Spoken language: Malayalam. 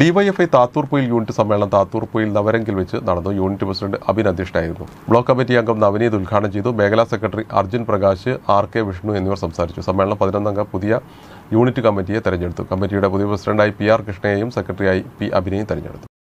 ഡിവൈഎഫ്ഐ ഐ പുയിൽ യൂണിറ്റ് സമ്മേളനം താത്തൂർപ്പുയിൽ നവരങ്കിൽ വെച്ച് നടന്നു യൂണിറ്റ് പ്രസിഡന്റ് അബിൻ അധ്യക്ഷനായിരുന്നു ബ്ലോക്ക് കമ്മിറ്റി അംഗം നവനീത് ഉദ്ഘാടനം ചെയ്തു മേഖലാ secretary Arjun Prakash R K Vishnu എന്നിവർ സംസാരിച്ചു സമ്മേളനം പതിനൊന്നംഗ പുതിയ യൂണിറ്റ് കമ്മിറ്റിയെ തെരഞ്ഞെടുത്തു കമ്മിറ്റിയുടെ പുതിയ പ്രസിഡന്റായി പി ആർ കൃഷ്ണയെയും സെക്രട്ടറിയായി പി അബിനെയും തെരഞ്ഞെടുത്തു